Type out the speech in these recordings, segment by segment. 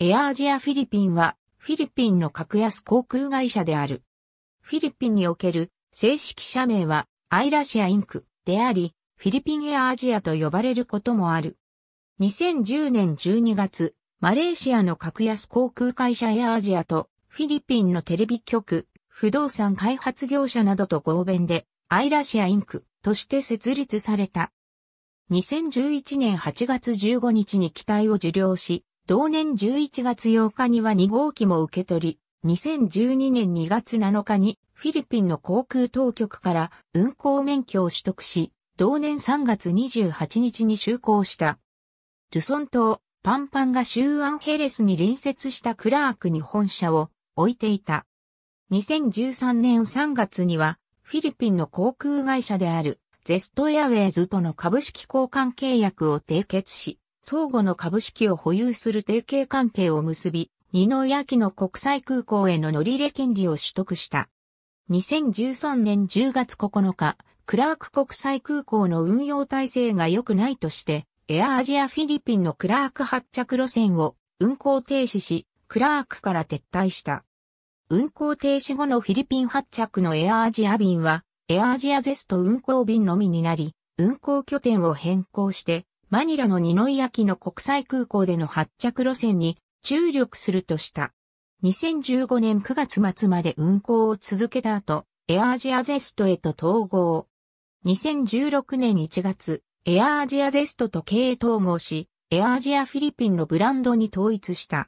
エアアジアフィリピンは、フィリピンの格安航空会社である。フィリピンにおける正式社名は、アイラシアインクであり、フィリピンエアアジアと呼ばれることもある。2010年12月、マレーシアの格安航空会社エアアジアと、フィリピンのテレビ局、不動産開発業者などと合弁で、アイラシアインクとして設立された。2011年8月15日に機体を受領し、同年11月8日には2号機も受け取り、2012年2月7日にフィリピンの航空当局から運航免許を取得し、同年3月28日に就航した。ルソン島、パンパンが州アンヘレスに隣接したクラークに本社を置いていた。2013年3月には、フィリピンの航空会社である、ゼストエアウェイズとの株式交換契約を締結し、相互の株式を保有する提携関係を結び、二の矢木の国際空港への乗り入れ権利を取得した。2013年10月9日、クラーク国際空港の運用体制が良くないとして、エアアジアフィリピンのクラーク発着路線を運行停止し、クラークから撤退した。運行停止後のフィリピン発着のエアアジア便は、エアアジアゼスト運行便のみになり、運行拠点を変更して、マニラのニノイアキの国際空港での発着路線に注力するとした。2015年9月末まで運行を続けた後、エアアジアゼストへと統合。2016年1月、エアアジアゼストと経営統合し、エアアジアフィリピンのブランドに統一した。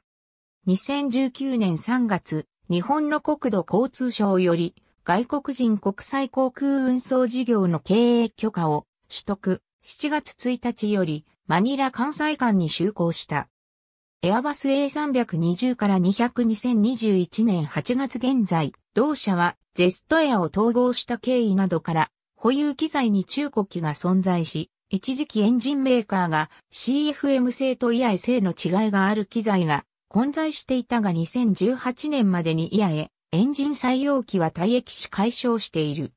2019年3月、日本の国土交通省より、外国人国際航空運送事業の経営許可を取得。7月1日よりマニラ関西間に就航した。エアバス A320 から2002021年8月現在、同社はゼストエアを統合した経緯などから保有機材に中古機が存在し、一時期エンジンメーカーが CFM 製と EI 製の違いがある機材が混在していたが2018年までに EI へエンジン採用機は退役し解消している。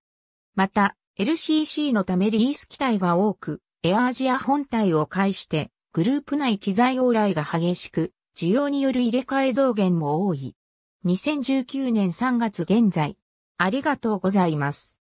また、LCC のためリース機体が多く、エアアジア本体を介して、グループ内機材往来が激しく、需要による入れ替え増減も多い。2019年3月現在、ありがとうございます。